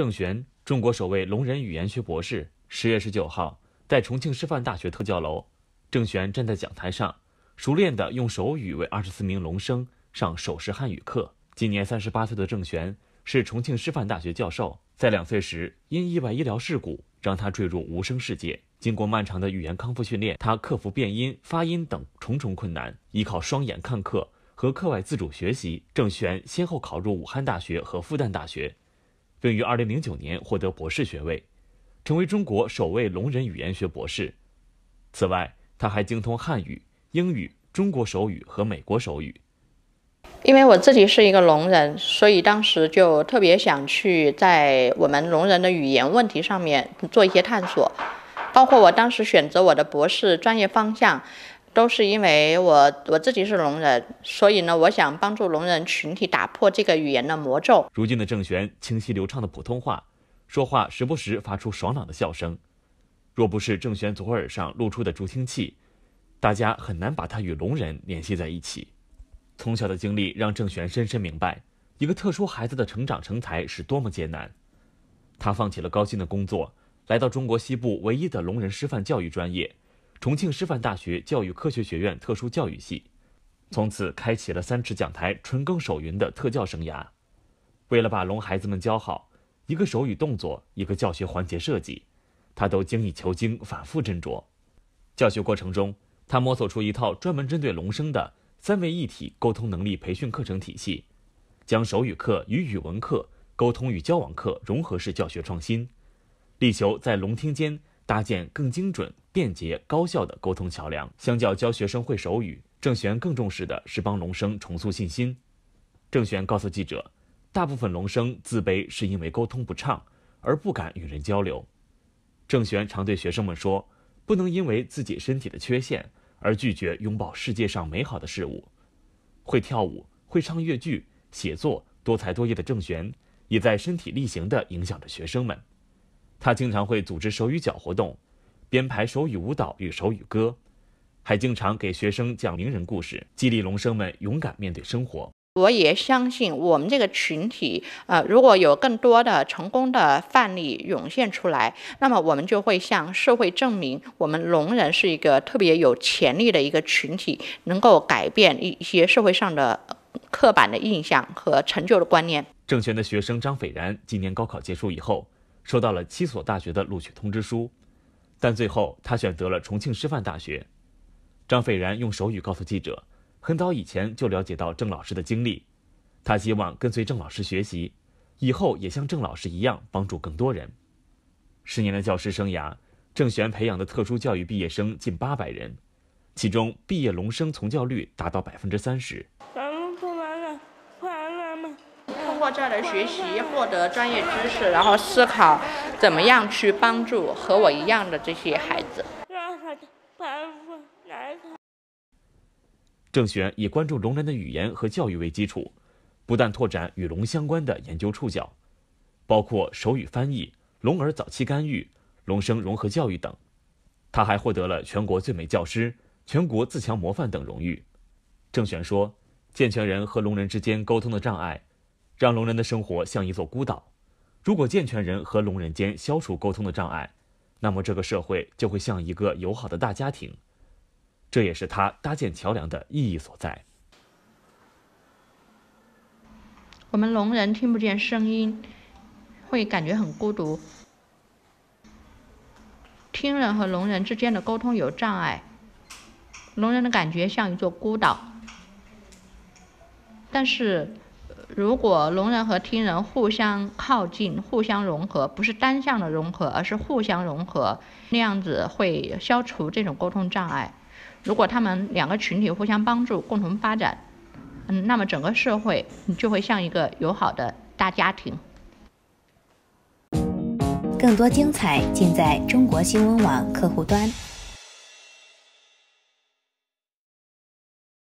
郑璇，中国首位聋人语言学博士。十月十九号，在重庆师范大学特教楼，郑璇站在讲台上，熟练的用手语为二十四名聋生上手势汉语课。今年三十八岁的郑璇是重庆师范大学教授，在两岁时因意外医疗事故让他坠入无声世界。经过漫长的语言康复训练，他克服变音、发音等重重困难，依靠双眼看课和课外自主学习，郑璇先后考入武汉大学和复旦大学。并于二零零九年获得博士学位，成为中国首位聋人语言学博士。此外，他还精通汉语、英语、中国手语和美国手语。因为我自己是一个聋人，所以当时就特别想去在我们聋人的语言问题上面做一些探索，包括我当时选择我的博士专业方向。都是因为我我自己是聋人，所以呢，我想帮助聋人群体打破这个语言的魔咒。如今的郑璇，清晰流畅的普通话，说话时不时发出爽朗的笑声。若不是郑璇左耳上露出的助听器，大家很难把他与聋人联系在一起。从小的经历让郑璇深深明白，一个特殊孩子的成长成才是多么艰难。他放弃了高薪的工作，来到中国西部唯一的聋人师范教育专业。重庆师范大学教育科学学院特殊教育系，从此开启了三尺讲台、春耕手云的特教生涯。为了把聋孩子们教好，一个手语动作，一个教学环节设计，他都精益求精，反复斟酌。教学过程中，他摸索出一套专门针对龙生的三位一体沟通能力培训课程体系，将手语课与语文课、沟通与交往课融合式教学创新，力求在龙听间搭建更精准。便捷高效的沟通桥梁。相较教学生会手语，郑璇更重视的是帮龙生重塑信心。郑璇告诉记者，大部分龙生自卑是因为沟通不畅，而不敢与人交流。郑璇常对学生们说，不能因为自己身体的缺陷而拒绝拥抱世界上美好的事物。会跳舞、会唱越剧、写作，多才多艺的郑璇也在身体力行地影响着学生们。他经常会组织手语角活动。编排手语舞蹈与手语歌，还经常给学生讲名人故事，激励龙生们勇敢面对生活。我也相信，我们这个群体，呃，如果有更多的成功的范例涌现出来，那么我们就会向社会证明，我们聋人是一个特别有潜力的一个群体，能够改变一一些社会上的刻板的印象和陈旧的观念。正权的学生张斐然，今年高考结束以后，收到了七所大学的录取通知书。但最后，他选择了重庆师范大学。张斐然用手语告诉记者：“很早以前就了解到郑老师的经历，他希望跟随郑老师学习，以后也像郑老师一样帮助更多人。”十年的教师生涯，郑璇培养的特殊教育毕业生近八百人，其中毕业龙生从教率达到百分之三十。来学习，获得专业知识，然后思考怎么样去帮助和我一样的这些孩子。郑璇以关注聋人的语言和教育为基础，不断拓展与龙相关的研究触角，包括手语翻译、聋儿早期干预、龙生融合教育等。他还获得了全国最美教师、全国自强模范等荣誉。郑璇说：“健全人和聋人之间沟通的障碍。”让聋人的生活像一座孤岛。如果健全人和聋人间消除沟通的障碍，那么这个社会就会像一个友好的大家庭。这也是他搭建桥梁的意义所在。我们聋人听不见声音，会感觉很孤独。听人和聋人之间的沟通有障碍，聋人的感觉像一座孤岛。但是，如果聋人和听人互相靠近、互相融合，不是单向的融合，而是互相融合，那样子会消除这种沟通障碍。如果他们两个群体互相帮助、共同发展，嗯，那么整个社会就会像一个友好的大家庭。更多精彩尽在中国新闻网客户端。